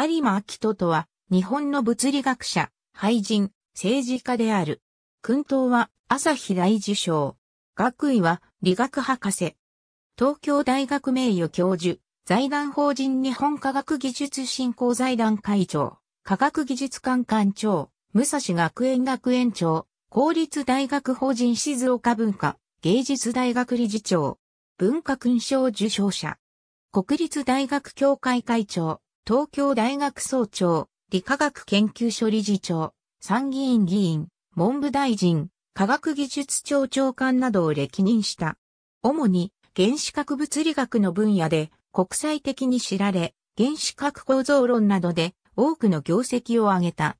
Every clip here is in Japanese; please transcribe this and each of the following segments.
有馬明人とは、日本の物理学者、俳人、政治家である。訓東は、朝日大受賞。学位は、理学博士。東京大学名誉教授、財団法人日本科学技術振興財団会長、科学技術館館長、武蔵学園学園長、公立大学法人静岡文化、芸術大学理事長、文化勲章受賞者、国立大学協会会長、東京大学総長、理化学研究所理事長、参議院議員、文部大臣、科学技術庁長官などを歴任した。主に原子核物理学の分野で国際的に知られ、原子核構造論などで多くの業績を挙げた。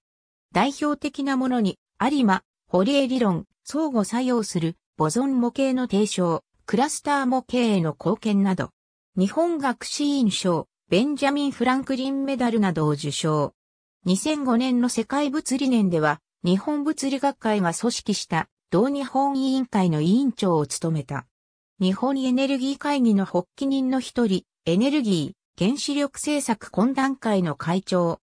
代表的なものに、有馬、堀江理論、相互作用するボゾン模型の提唱、クラスター模型への貢献など、日本学士院賞、ベンジャミン・フランクリンメダルなどを受賞。2005年の世界物理年では、日本物理学会が組織した同日本委員会の委員長を務めた。日本エネルギー会議の発起人の一人、エネルギー、原子力政策懇談会の会長。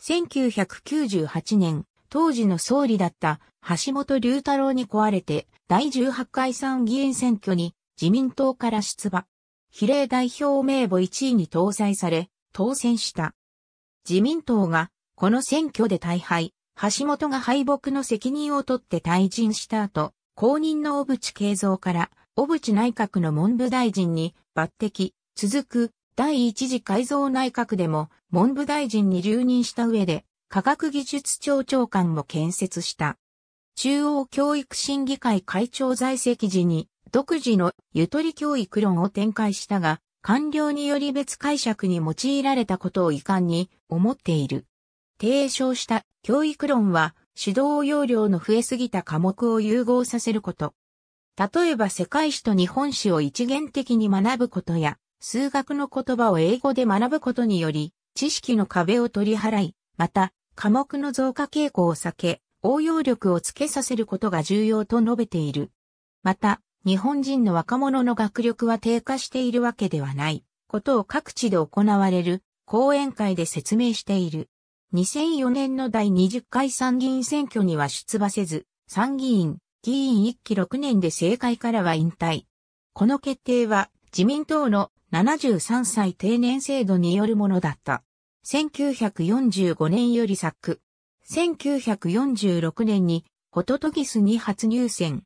1998年、当時の総理だった橋本龍太郎に壊れて第18回参議院選挙に自民党から出馬。比例代表名簿1位に搭載され、当選した。自民党が、この選挙で大敗、橋本が敗北の責任を取って退陣した後、公認の小渕慶三から、小渕内閣の文部大臣に抜擢、続く第一次改造内閣でも文部大臣に留任した上で科学技術庁長官も建設した。中央教育審議会会長在籍時に独自のゆとり教育論を展開したが、官僚により別解釈に用いられたことを遺憾に思っている。提唱した教育論は指導要領の増えすぎた科目を融合させること。例えば世界史と日本史を一元的に学ぶことや、数学の言葉を英語で学ぶことにより、知識の壁を取り払い、また、科目の増加傾向を避け、応用力をつけさせることが重要と述べている。また、日本人の若者の学力は低下しているわけではないことを各地で行われる講演会で説明している。2004年の第20回参議院選挙には出馬せず、参議院、議員1期6年で政界からは引退。この決定は自民党の73歳定年制度によるものだった。1945年より作。1946年に、ホトトギスに初入選。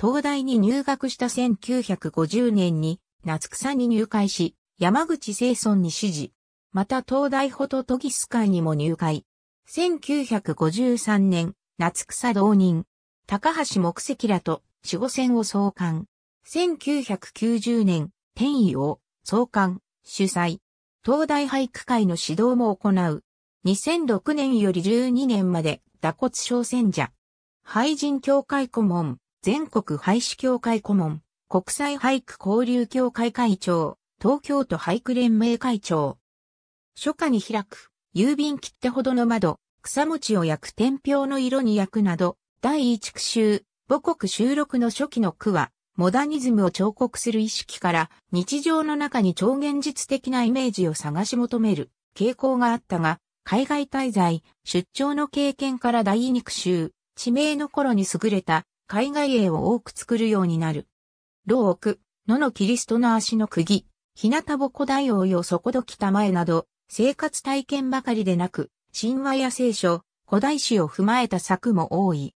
東大に入学した1950年に、夏草に入会し、山口清村に指示。また東大ホトトギス会にも入会。1953年、夏草浪人。高橋木石らと守護戦を創刊。1990年、天意を創刊、主催。東大俳句会の指導も行う。2006年より12年まで、打骨小戦者。俳人協会顧問。全国俳止協会顧問、国際俳句交流協会会長、東京都俳句連盟会長。初夏に開く、郵便切手ほどの窓、草餅を焼く天平の色に焼くなど、第一句集、母国収録の初期の句は、モダニズムを彫刻する意識から日常の中に超現実的なイメージを探し求める傾向があったが、海外滞在、出張の経験から第二句集、地名の頃に優れた海外絵を多く作るようになる。老奥、野のキリストの足の釘、日向ぼこ大王よ底どきた前など、生活体験ばかりでなく、神話や聖書、古代史を踏まえた作も多い。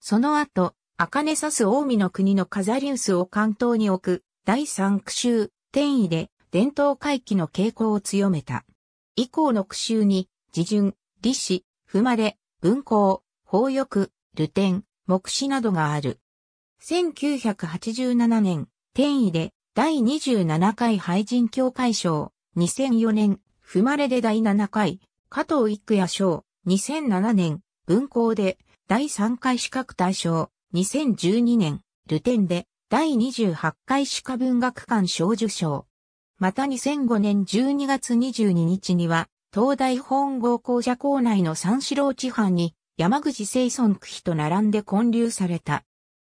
その後、茜刺す近江の国のカザリウスを関東に置く、第三区州、天意で、伝統回帰の傾向を強めた。以降の区州に、自順、李氏、踏まれ、文庫、法欲、流転。目視などがある。1987年、転移で第27回廃人協会賞、2004年、踏まれで第7回、加藤育也賞、2007年、文校で第3回資格大賞、2012年、ルテンで第28回歯科文学館賞受賞。また2005年12月22日には、東大本郷校舎校内の三四郎地藩に山口清尊区碑と並んで建立された。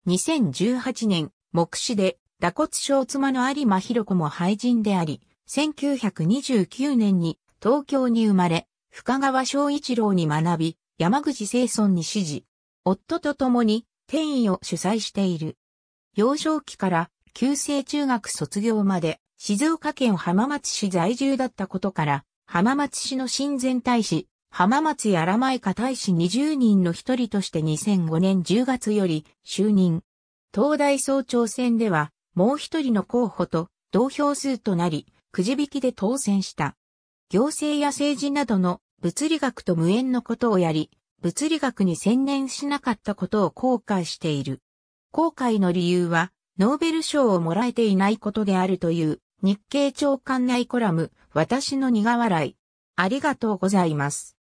2018年、目視で、打骨小妻の有馬博子も廃人であり、1929年に東京に生まれ、深川昭一郎に学び、山口清尊に指示。夫と共に、転移を主催している。幼少期から旧制中学卒業まで静岡県浜松市在住だったことから、浜松市の親善大使、浜松やらまいか大使20人の一人として2005年10月より就任。東大総長選では、もう一人の候補と同票数となり、くじ引きで当選した。行政や政治などの物理学と無縁のことをやり、物理学に専念しなかったことを後悔している。後悔の理由は、ノーベル賞をもらえていないことであるという、日経長官内コラム、私の苦笑い。ありがとうございます。